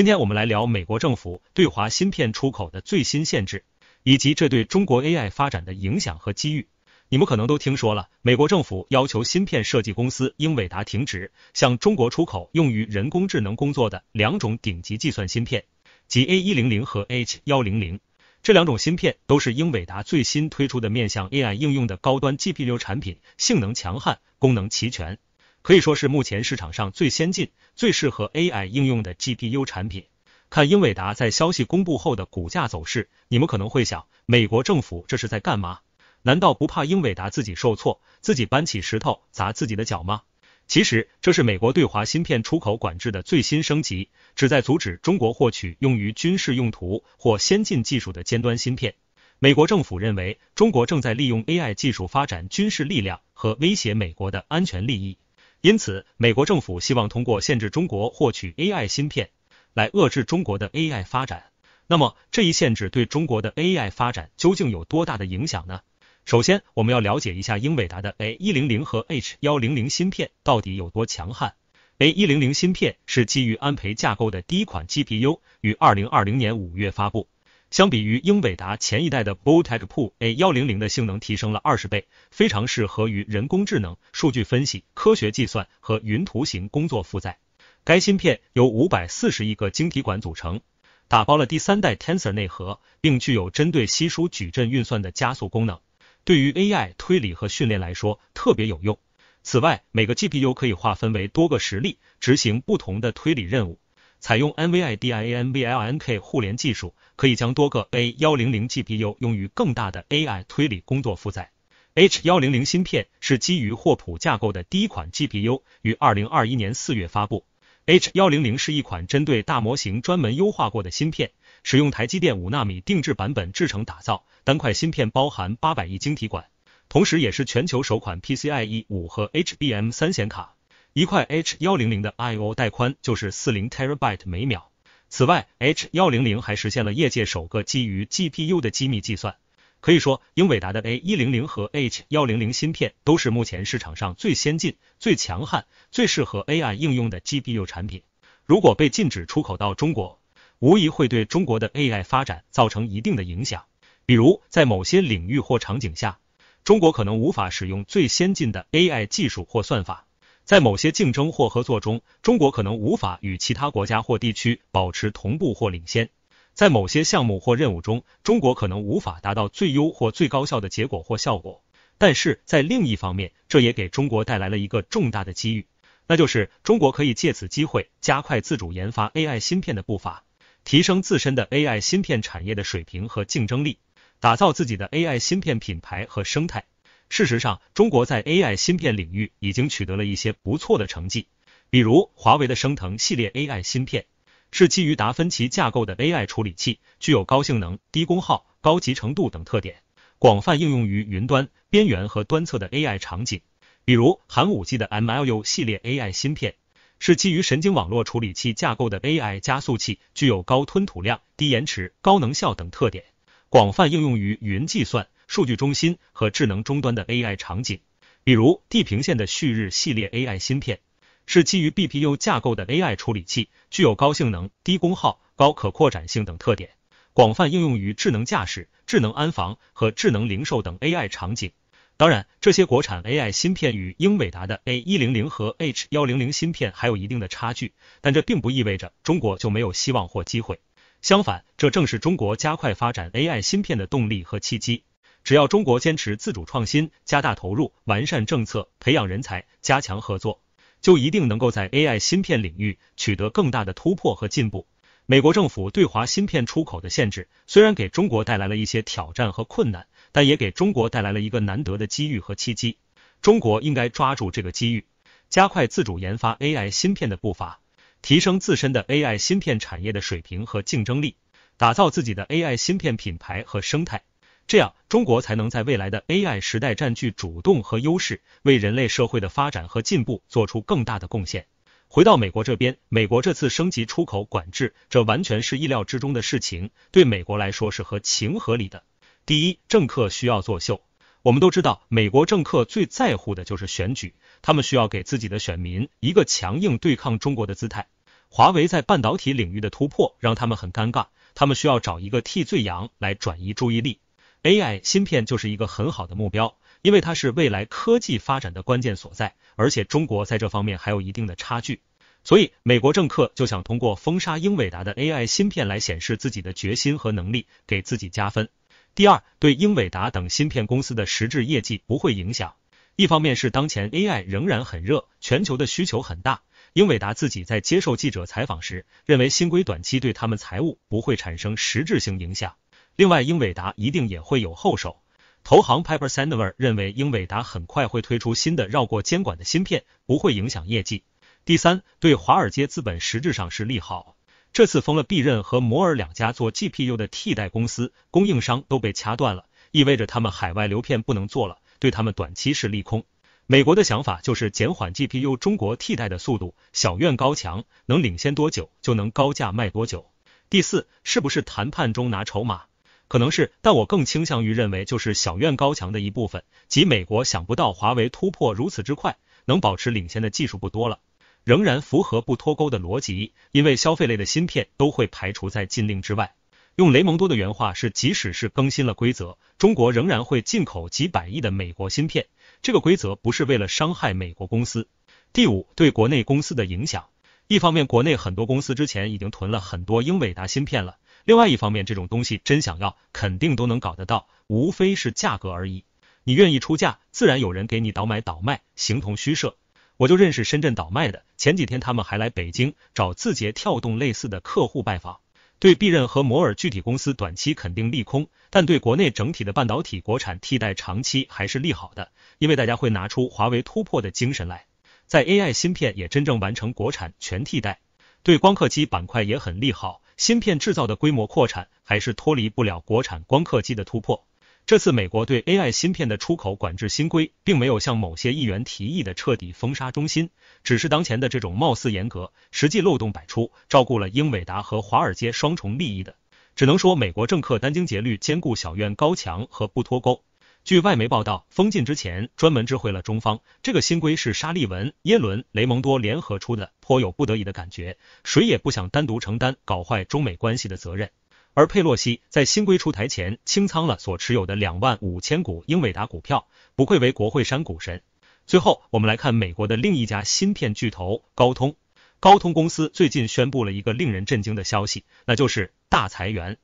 今天我们来聊美国政府对华芯片出口的最新限制，以及这对中国 AI 发展的影响和机遇。你们可能都听说了，美国政府要求芯片设计公司英伟达停止向中国出口用于人工智能工作的两种顶级计算芯片，即 A 一零零和 H 幺零零。这两种芯片都是英伟达最新推出的面向 AI 应用的高端 GPU 产品，性能强悍，功能齐全。可以说是目前市场上最先进、最适合 AI 应用的 GPU 产品。看英伟达在消息公布后的股价走势，你们可能会想：美国政府这是在干嘛？难道不怕英伟达自己受挫、自己搬起石头砸自己的脚吗？其实，这是美国对华芯片出口管制的最新升级，旨在阻止中国获取用于军事用途或先进技术的尖端芯片。美国政府认为，中国正在利用 AI 技术发展军事力量和威胁美国的安全利益。因此，美国政府希望通过限制中国获取 AI 芯片来遏制中国的 AI 发展。那么，这一限制对中国的 AI 发展究竟有多大的影响呢？首先，我们要了解一下英伟达的 A 一零零和 H 幺零零芯片到底有多强悍。A 一零零芯片是基于安培架构的第一款 GPU，于二零二零年五月发布。相比于英伟达前一代的 b o l t a c p l A 幺零零的性能提升了二十倍，非常适合于人工智能、数据分析、科学计算和云图形工作负载。该芯片由五百四十亿个晶体管组成，打包了第三代 Tensor 内核，并具有针对稀疏矩阵运算的加速功能，对于 AI 推理和训练来说特别有用。此外，每个 GPU 可以划分为多个实例，执行不同的推理任务。采用 NVI DIA n v l n k 互联技术，可以将多个 A 幺零零 GPU 用于更大的 AI 推理工作负载。H 幺零零芯片是基于霍普架构的第一款 GPU，于二零二一年四月发布。H 幺零零是一款针对大模型专门优化过的芯片，使用台积电五纳米定制版本制成打造，单块芯片包含八百亿晶体管，同时也是全球首款 PCIe 五和 HBM 三显卡。一块 H 幺零零的 I/O 带宽就是四零 terabyte 每秒。此外，H 幺零零还实现了业界首个基于 GPU 的机密计算。可以说，英伟达的 A 一零零和 H 幺零零芯片都是目前市场上最先进、最强悍、最适合 AI 应用的 GPU 产品。如果被禁止出口到中国，无疑会对中国的 AI 发展造成一定的影响。比如，在某些领域或场景下，中国可能无法使用最先进的 AI 技术或算法。在某些竞争或合作中，中国可能无法与其他国家或地区保持同步或领先；在某些项目或任务中，中国可能无法达到最优或最高效的结果或效果。但是在另一方面，这也给中国带来了一个重大的机遇，那就是中国可以借此机会加快自主研发 AI 芯片的步伐，提升自身的 AI 芯片产业的水平和竞争力，打造自己的 AI 芯片品牌和生态。事实上，中国在 AI 芯片领域已经取得了一些不错的成绩，比如华为的升腾系列 AI 芯片是基于达芬奇架构的 AI 处理器，具有高性能、低功耗、高集成度等特点，广泛应用于云端、边缘和端侧的 AI 场景；比如寒武纪的 MLU 系列 AI 芯片是基于神经网络处理器架构的 AI 加速器，具有高吞吐量、低延迟、高能效等特点，广泛应用于云计算。数据中心和智能终端的 AI 场景，比如地平线的旭日系列 AI 芯片是基于 BPU 架构的 AI 处理器，具有高性能、低功耗、高可扩展性等特点，广泛应用于智能驾驶、智能安防和智能零售等 AI 场景。当然，这些国产 AI 芯片与英伟达的 A 一零零和 H 幺零零芯片还有一定的差距，但这并不意味着中国就没有希望或机会。相反，这正是中国加快发展 AI 芯片的动力和契机。只要中国坚持自主创新、加大投入、完善政策、培养人才、加强合作，就一定能够在 AI 芯片领域取得更大的突破和进步。美国政府对华芯片出口的限制，虽然给中国带来了一些挑战和困难，但也给中国带来了一个难得的机遇和契机。中国应该抓住这个机遇，加快自主研发 AI 芯片的步伐，提升自身的 AI 芯片产业的水平和竞争力，打造自己的 AI 芯片品牌和生态。这样，中国才能在未来的 AI 时代占据主动和优势，为人类社会的发展和进步做出更大的贡献。回到美国这边，美国这次升级出口管制，这完全是意料之中的事情，对美国来说是合情合理的。第一，政客需要作秀。我们都知道，美国政客最在乎的就是选举，他们需要给自己的选民一个强硬对抗中国的姿态。华为在半导体领域的突破让他们很尴尬，他们需要找一个替罪羊来转移注意力。AI 芯片就是一个很好的目标，因为它是未来科技发展的关键所在，而且中国在这方面还有一定的差距，所以美国政客就想通过封杀英伟达的 AI 芯片来显示自己的决心和能力，给自己加分。第二，对英伟达等芯片公司的实质业绩不会影响。一方面是当前 AI 仍然很热，全球的需求很大，英伟达自己在接受记者采访时认为新规短期对他们财务不会产生实质性影响。另外，英伟达一定也会有后手。投行 Piper Sandler 认为，英伟达很快会推出新的绕过监管的芯片，不会影响业绩。第三，对华尔街资本实质上是利好。这次封了必任和摩尔两家做 GPU 的替代公司，供应商都被掐断了，意味着他们海外流片不能做了，对他们短期是利空。美国的想法就是减缓 GPU 中国替代的速度，小院高墙能领先多久，就能高价卖多久。第四，是不是谈判中拿筹码？可能是，但我更倾向于认为，就是小院高墙的一部分，即美国想不到华为突破如此之快，能保持领先的技术不多了，仍然符合不脱钩的逻辑。因为消费类的芯片都会排除在禁令之外。用雷蒙多的原话是：即使是更新了规则，中国仍然会进口几百亿的美国芯片。这个规则不是为了伤害美国公司。第五，对国内公司的影响。一方面，国内很多公司之前已经囤了很多英伟达芯片了。另外一方面，这种东西真想要，肯定都能搞得到，无非是价格而已。你愿意出价，自然有人给你倒买倒卖，形同虚设。我就认识深圳倒卖的，前几天他们还来北京找字节跳动类似的客户拜访。对必刃和摩尔具体公司短期肯定利空，但对国内整体的半导体国产替代长期还是利好的，因为大家会拿出华为突破的精神来，在 AI 芯片也真正完成国产全替代，对光刻机板块也很利好。芯片制造的规模扩产，还是脱离不了国产光刻机的突破。这次美国对 AI 芯片的出口管制新规，并没有像某些议员提议的彻底封杀中心，只是当前的这种貌似严格，实际漏洞百出，照顾了英伟达和华尔街双重利益的，只能说美国政客殚精竭虑，兼顾小院高墙和不脱钩。据外媒报道，封禁之前专门知会了中方，这个新规是沙利文、耶伦、雷蒙多联合出的，颇有不得已的感觉，谁也不想单独承担搞坏中美关系的责任。而佩洛西在新规出台前清仓了所持有的两万五千股英伟达股票，不愧为国会山股神。最后，我们来看美国的另一家芯片巨头高通。高通公司最近宣布了一个令人震惊的消息，那就是大裁员。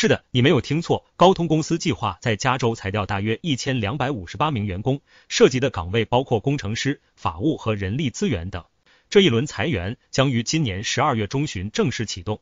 是的，你没有听错，高通公司计划在加州裁掉大约一千两百五十八名员工，涉及的岗位包括工程师、法务和人力资源等。这一轮裁员将于今年十二月中旬正式启动。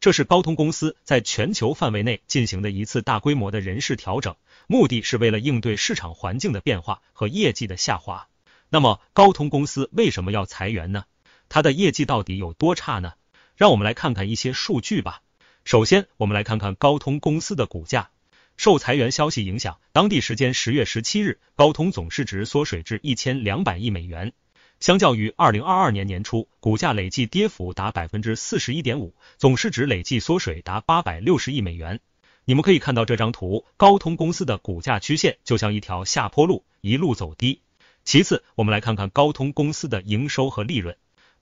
这是高通公司在全球范围内进行的一次大规模的人事调整，目的是为了应对市场环境的变化和业绩的下滑。那么，高通公司为什么要裁员呢？它的业绩到底有多差呢？让我们来看看一些数据吧。首先，我们来看看高通公司的股价。受裁员消息影响，当地时间十月十七日，高通总市值缩水至一千两百亿美元，相较于二零二二年年初，股价累计跌幅达百分之四十一点五，总市值累计缩水达八百六十亿美元。你们可以看到这张图，高通公司的股价曲线就像一条下坡路，一路走低。其次，我们来看看高通公司的营收和利润。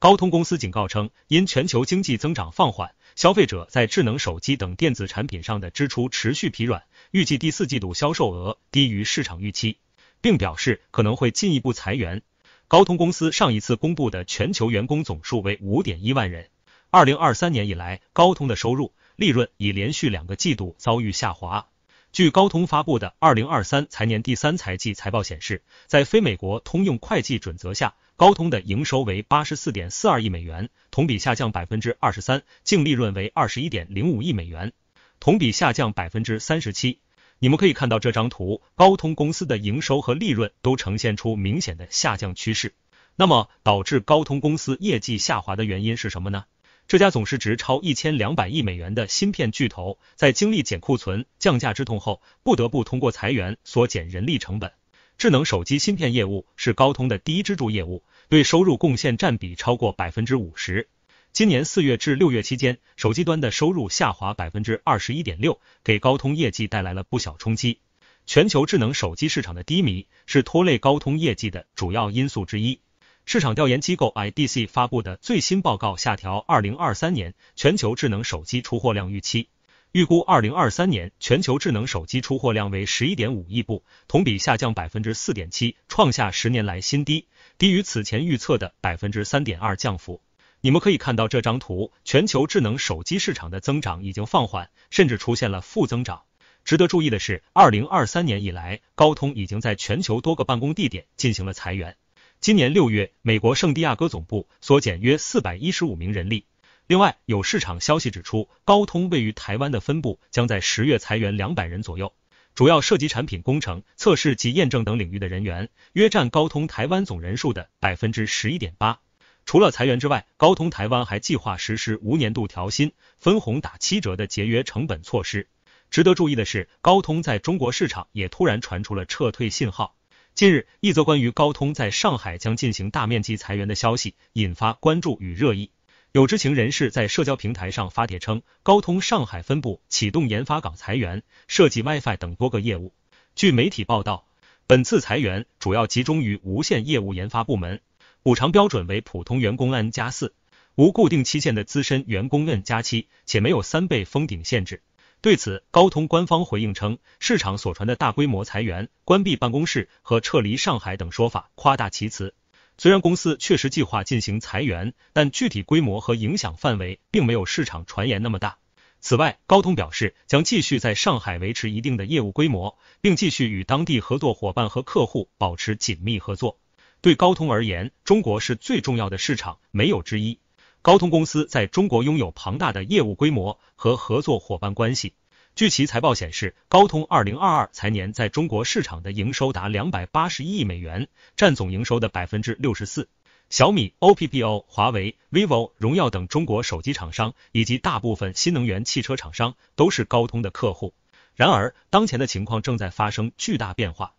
高通公司警告称，因全球经济增长放缓，消费者在智能手机等电子产品上的支出持续疲软，预计第四季度销售额低于市场预期，并表示可能会进一步裁员。高通公司上一次公布的全球员工总数为五点一万人。二零二三年以来，高通的收入、利润已连续两个季度遭遇下滑。据高通发布的二零二三财年第三财季财报显示，在非美国通用会计准则下，高通的营收为八十四点四二亿美元，同比下降百分之二十三，净利润为二十一点零五亿美元，同比下降百分之三十七。你们可以看到这张图，高通公司的营收和利润都呈现出明显的下降趋势。那么，导致高通公司业绩下滑的原因是什么呢？这家总市值超一千两百亿美元的芯片巨头，在经历减库存、降价之痛后，不得不通过裁员缩减人力成本。智能手机芯片业务是高通的第一支柱业务，对收入贡献占比超过百分之五十。今年四月至六月期间，手机端的收入下滑百分之二十一点六，给高通业绩带来了不小冲击。全球智能手机市场的低迷是拖累高通业绩的主要因素之一。市场调研机构 IDC 发布的最新报告下调二零二三年全球智能手机出货量预期，预估二零二三年全球智能手机出货量为十一点五亿部，同比下降百分之四点七，创下十年来新低，低于此前预测的百分之三点二降幅。你们可以看到这张图，全球智能手机市场的增长已经放缓，甚至出现了负增长。值得注意的是，二零二三年以来，高通已经在全球多个办公地点进行了裁员。今年六月，美国圣地亚哥总部缩减约四百一十五名人力。另外，有市场消息指出，高通位于台湾的分部将在十月裁员两百人左右，主要涉及产品、工程、测试及验证等领域的人员，约占高通台湾总人数的百分之十一点八。除了裁员之外，高通台湾还计划实施无年度调薪、分红打七折的节约成本措施。值得注意的是，高通在中国市场也突然传出了撤退信号。近日，一则关于高通在上海将进行大面积裁员的消息引发关注与热议。有知情人士在社交平台上发帖称，高通上海分部启动研发岗裁员，涉及 WiFi 等多个业务。据媒体报道，本次裁员主要集中于无线业务研发部门，补偿标准为普通员工 N 加四，无固定期限的资深员工 N 加七，且没有三倍封顶限制。对此，高通官方回应称，市场所传的大规模裁员、关闭办公室和撤离上海等说法夸大其词。虽然公司确实计划进行裁员，但具体规模和影响范围并没有市场传言那么大。此外，高通表示将继续在上海维持一定的业务规模，并继续与当地合作伙伴和客户保持紧密合作。对高通而言，中国是最重要的市场，没有之一。高通公司在中国拥有庞大的业务规模和合作伙伴关系。据其财报显示，高通二零二二财年在中国市场的营收达两百八十亿美元，占总营收的百分之六十四。小米、O P P O、华为、Vivo、荣耀等中国手机厂商以及大部分新能源汽车厂商都是高通的客户。然而，当前的情况正在发生巨大变化。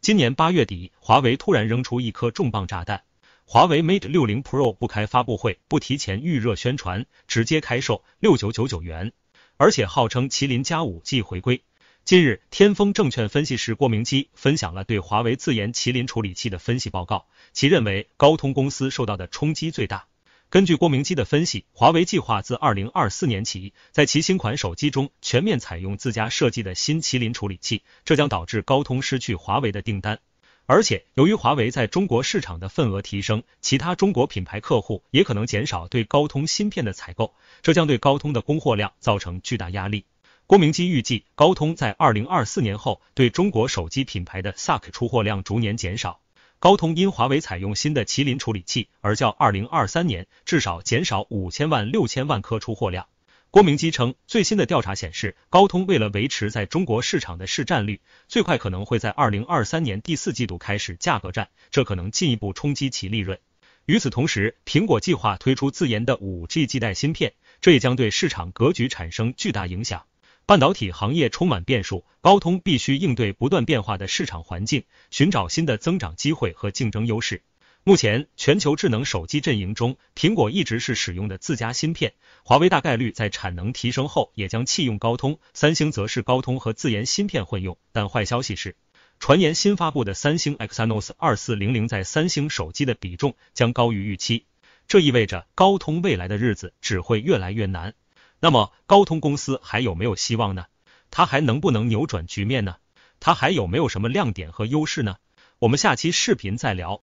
今年八月底，华为突然扔出一颗重磅炸弹。华为 Mate 六零 Pro 不开发布会，不提前预热宣传，直接开售六九九九元，而且号称麒麟加五 G 回归。近日，天风证券分析师郭明基分享了对华为自研麒麟处理器的分析报告，其认为高通公司受到的冲击最大。根据郭明基的分析，华为计划自二零二四年起，在其新款手机中全面采用自家设计的新麒麟处理器，这将导致高通失去华为的订单。而且，由于华为在中国市场的份额提升，其他中国品牌客户也可能减少对高通芯片的采购，这将对高通的供货量造成巨大压力。郭明基预计，高通在二零二四年后对中国手机品牌的 s a k 出货量逐年减少。高通因华为采用新的麒麟处理器而较二零二三年至少减少五千万六千万颗出货量。郭明基称，最新的调查显示，高通为了维持在中国市场的市占率，最快可能会在二零二三年第四季度开始价格战，这可能进一步冲击其利润。与此同时，苹果计划推出自研的五 G 基带芯片，这也将对市场格局产生巨大影响。半导体行业充满变数，高通必须应对不断变化的市场环境，寻找新的增长机会和竞争优势。目前，全球智能手机阵营中，苹果一直是使用的自家芯片，华为大概率在产能提升后也将弃用高通，三星则是高通和自研芯片混用。但坏消息是，传言新发布的三星 Exynos 二四零零在三星手机的比重将高于预期，这意味着高通未来的日子只会越来越难。那么，高通公司还有没有希望呢？它还能不能扭转局面呢？它还有没有什么亮点和优势呢？我们下期视频再聊。